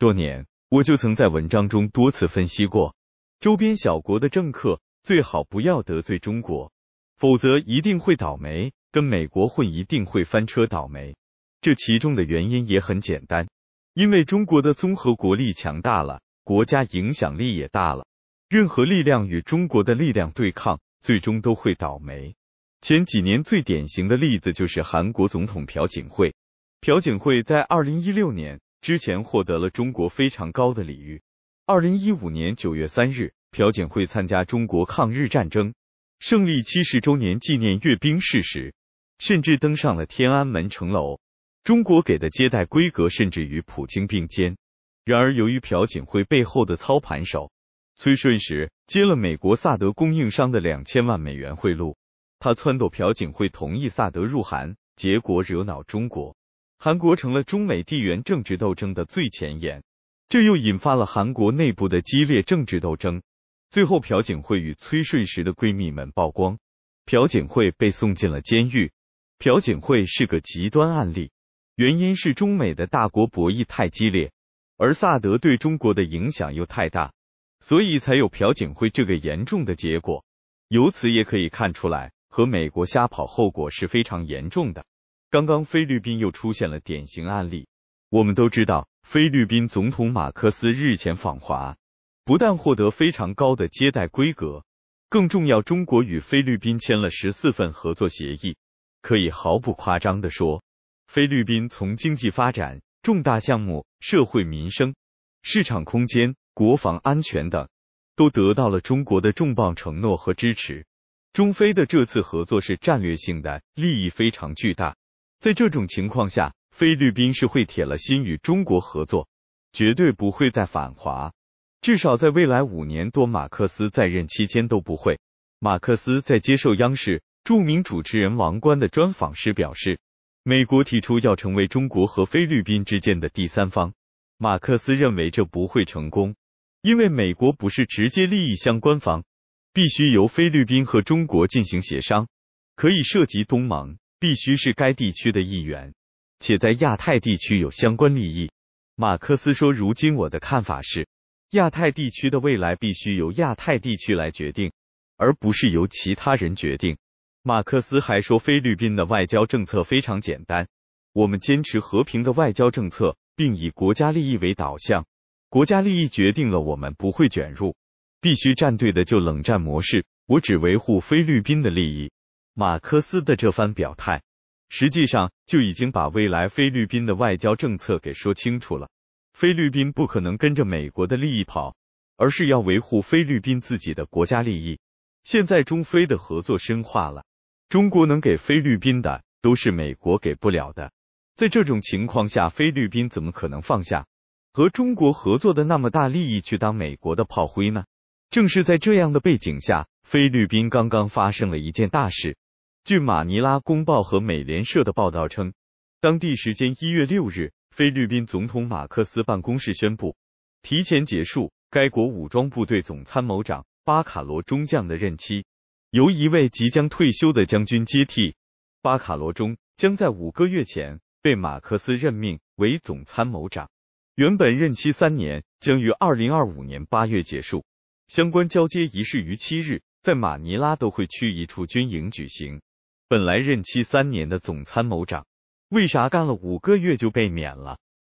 多年，我就曾在文章中多次分析过，周边小国的政客最好不要得罪中国，否则一定会倒霉。跟美国混一定会翻车倒霉。这其中的原因也很简单，因为中国的综合国力强大了，国家影响力也大了，任何力量与中国的力量对抗，最终都会倒霉。前几年最典型的例子就是韩国总统朴槿惠，朴槿惠在二零一六年。之前获得了中国非常高的礼遇。二零一五年九月三日，朴槿惠参加中国抗日战争胜利七十周年纪念阅兵式时，甚至登上了天安门城楼。中国给的接待规格甚至与普京并肩。然而，由于朴槿惠背后的操盘手崔顺实接了美国萨德供应商的两千万美元贿赂，他撺掇朴槿惠同意萨德入韩，结果惹恼中国。韩国成了中美地缘政治斗争的最前沿，这又引发了韩国内部的激烈政治斗争。最后，朴槿惠与崔顺实的闺蜜们曝光，朴槿惠被送进了监狱。朴槿惠是个极端案例，原因是中美的大国博弈太激烈，而萨德对中国的影响又太大，所以才有朴槿惠这个严重的结果。由此也可以看出来，和美国瞎跑后果是非常严重的。刚刚，菲律宾又出现了典型案例。我们都知道，菲律宾总统马克思日前访华，不但获得非常高的接待规格，更重要，中国与菲律宾签了十四份合作协议。可以毫不夸张的说，菲律宾从经济发展、重大项目、社会民生、市场空间、国防安全等，都得到了中国的重磅承诺和支持。中非的这次合作是战略性的，利益非常巨大。在这种情况下，菲律宾是会铁了心与中国合作，绝对不会再反华。至少在未来五年多，马克思在任期间都不会。马克思在接受央视著名主持人王冠的专访时表示，美国提出要成为中国和菲律宾之间的第三方，马克思认为这不会成功，因为美国不是直接利益相关方，必须由菲律宾和中国进行协商，可以涉及东盟。必须是该地区的一员，且在亚太地区有相关利益。马克思说：“如今我的看法是，亚太地区的未来必须由亚太地区来决定，而不是由其他人决定。”马克思还说：“菲律宾的外交政策非常简单，我们坚持和平的外交政策，并以国家利益为导向。国家利益决定了我们不会卷入必须站队的就冷战模式，我只维护菲律宾的利益。”马克思的这番表态，实际上就已经把未来菲律宾的外交政策给说清楚了。菲律宾不可能跟着美国的利益跑，而是要维护菲律宾自己的国家利益。现在中菲的合作深化了，中国能给菲律宾的都是美国给不了的。在这种情况下，菲律宾怎么可能放下和中国合作的那么大利益去当美国的炮灰呢？正是在这样的背景下，菲律宾刚刚发生了一件大事。据《马尼拉公报》和美联社的报道称，当地时间一月六日，菲律宾总统马克思办公室宣布，提前结束该国武装部队总参谋长巴卡罗中将的任期，由一位即将退休的将军接替。巴卡罗中将在五个月前被马克思任命为总参谋长，原本任期三年，将于二零二五年八月结束。相关交接仪式于七日在马尼拉都会区一处军营举行。本来任期三年的总参谋长，为啥干了五个月就被免了？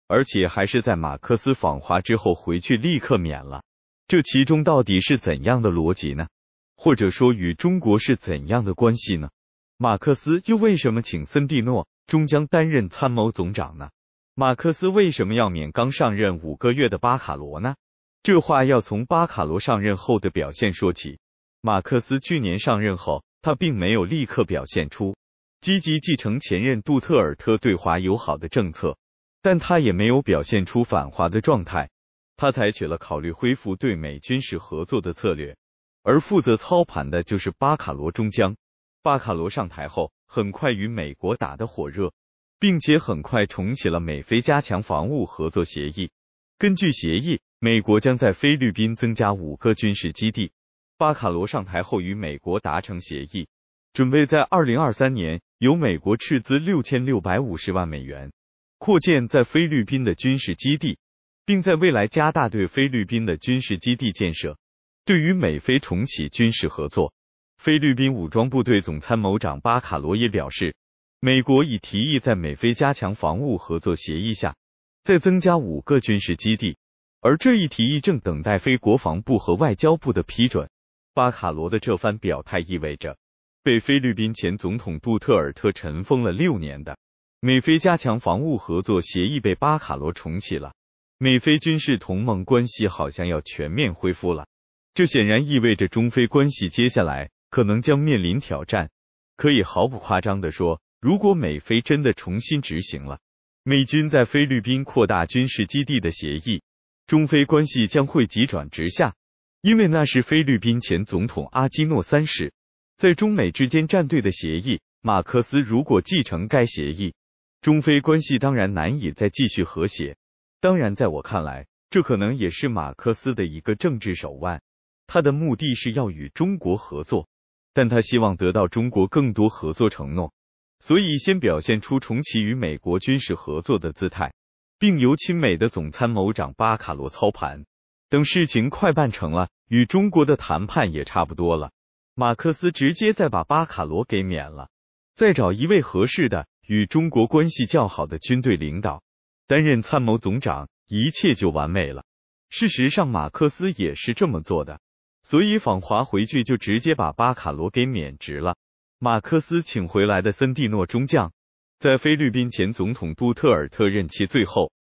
而且还是在马克思访华之后回去立刻免了，这其中到底是怎样的逻辑呢？或者说与中国是怎样的关系呢？马克思又为什么请森蒂诺、终将担任参谋总长呢？马克思为什么要免刚上任五个月的巴卡罗呢？这话要从巴卡罗上任后的表现说起。马克思去年上任后。他并没有立刻表现出积极继承前任杜特尔特对华友好的政策，但他也没有表现出反华的状态。他采取了考虑恢复对美军事合作的策略，而负责操盘的就是巴卡罗中将。巴卡罗上台后，很快与美国打得火热，并且很快重启了美菲加强防务合作协议。根据协议，美国将在菲律宾增加五个军事基地。巴卡罗上台后与美国达成协议，准备在2023年由美国斥资6650万美元扩建在菲律宾的军事基地，并在未来加大对菲律宾的军事基地建设。对于美菲重启军事合作，菲律宾武装部队总参谋长巴卡罗也表示，美国已提议在美菲加强防务合作协议下再增加五个军事基地，而这一提议正等待非国防部和外交部的批准。巴卡罗的这番表态意味着，被菲律宾前总统杜特尔特尘封了六年的美菲加强防务合作协议被巴卡罗重启了，美菲军事同盟关系好像要全面恢复了。这显然意味着中非关系接下来可能将面临挑战。可以毫不夸张的说，如果美菲真的重新执行了美军在菲律宾扩大军事基地的协议，中非关系将会急转直下。因为那是菲律宾前总统阿基诺三世在中美之间站队的协议。马克思如果继承该协议，中非关系当然难以再继续和谐。当然，在我看来，这可能也是马克思的一个政治手腕。他的目的是要与中国合作，但他希望得到中国更多合作承诺，所以先表现出重启与美国军事合作的姿态，并由亲美的总参谋长巴卡罗操盘。等事情快办成了，与中国的谈判也差不多了，马克思直接再把巴卡罗给免了，再找一位合适的、与中国关系较好的军队领导担任参谋总长，一切就完美了。事实上，马克思也是这么做的，所以访华回去就直接把巴卡罗给免职了。马克思请回来的森蒂诺中将，在菲律宾前总统杜特尔特任期最后。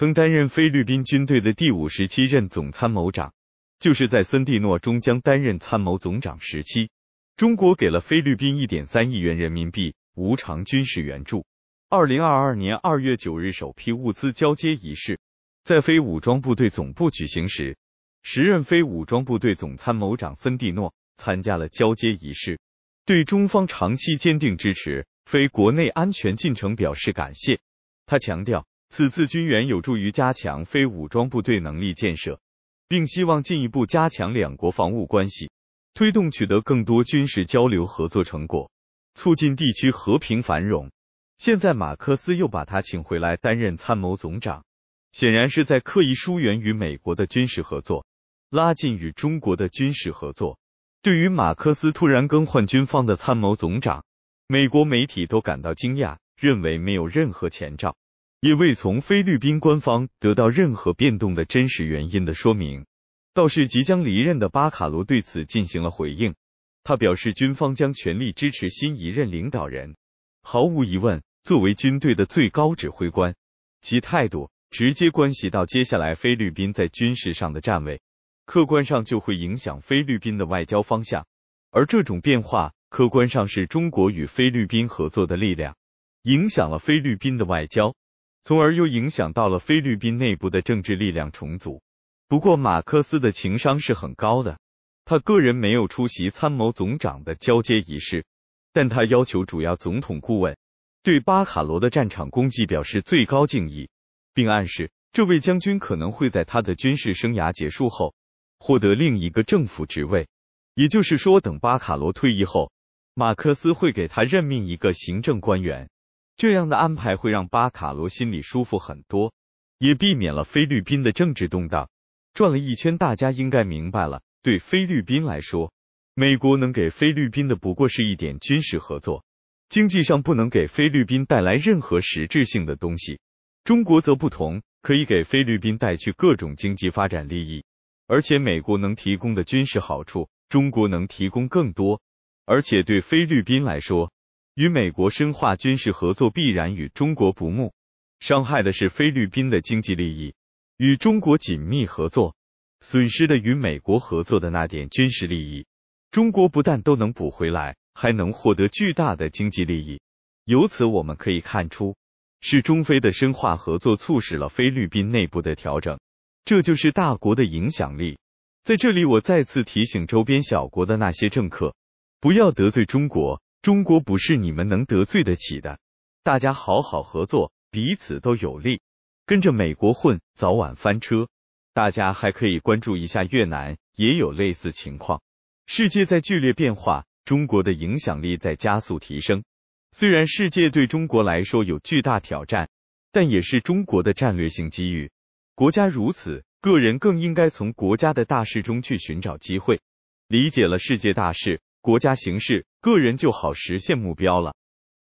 曾担任菲律宾军队的第五十七任总参谋长，就是在森蒂诺中将担任参谋总长时期，中国给了菲律宾一点三亿元人民币无偿军事援助。二零二二年二月九日，首批物资交接仪式在非武装部队总部举行时，时任非武装部队总参谋长森蒂诺参加了交接仪式，对中方长期坚定支持非国内安全进程表示感谢。他强调。此次军援有助于加强非武装部队能力建设，并希望进一步加强两国防务关系，推动取得更多军事交流合作成果，促进地区和平繁荣。现在马克思又把他请回来担任参谋总长，显然是在刻意疏远与美国的军事合作，拉近与中国的军事合作。对于马克思突然更换军方的参谋总长，美国媒体都感到惊讶，认为没有任何前兆。也未从菲律宾官方得到任何变动的真实原因的说明，倒是即将离任的巴卡罗对此进行了回应。他表示，军方将全力支持新一任领导人。毫无疑问，作为军队的最高指挥官，其态度直接关系到接下来菲律宾在军事上的站位，客观上就会影响菲律宾的外交方向。而这种变化，客观上是中国与菲律宾合作的力量影响了菲律宾的外交。从而又影响到了菲律宾内部的政治力量重组。不过，马克思的情商是很高的，他个人没有出席参谋总长的交接仪式，但他要求主要总统顾问对巴卡罗的战场功绩表示最高敬意，并暗示这位将军可能会在他的军事生涯结束后获得另一个政府职位，也就是说，等巴卡罗退役后，马克思会给他任命一个行政官员。这样的安排会让巴卡罗心里舒服很多，也避免了菲律宾的政治动荡。转了一圈，大家应该明白了：对菲律宾来说，美国能给菲律宾的不过是一点军事合作，经济上不能给菲律宾带来任何实质性的东西。中国则不同，可以给菲律宾带去各种经济发展利益，而且美国能提供的军事好处，中国能提供更多，而且对菲律宾来说。与美国深化军事合作必然与中国不睦，伤害的是菲律宾的经济利益；与中国紧密合作，损失的与美国合作的那点军事利益，中国不但都能补回来，还能获得巨大的经济利益。由此我们可以看出，是中非的深化合作促使了菲律宾内部的调整，这就是大国的影响力。在这里，我再次提醒周边小国的那些政客，不要得罪中国。中国不是你们能得罪得起的，大家好好合作，彼此都有利。跟着美国混，早晚翻车。大家还可以关注一下越南，也有类似情况。世界在剧烈变化，中国的影响力在加速提升。虽然世界对中国来说有巨大挑战，但也是中国的战略性机遇。国家如此，个人更应该从国家的大事中去寻找机会。理解了世界大事。国家形势，个人就好实现目标了。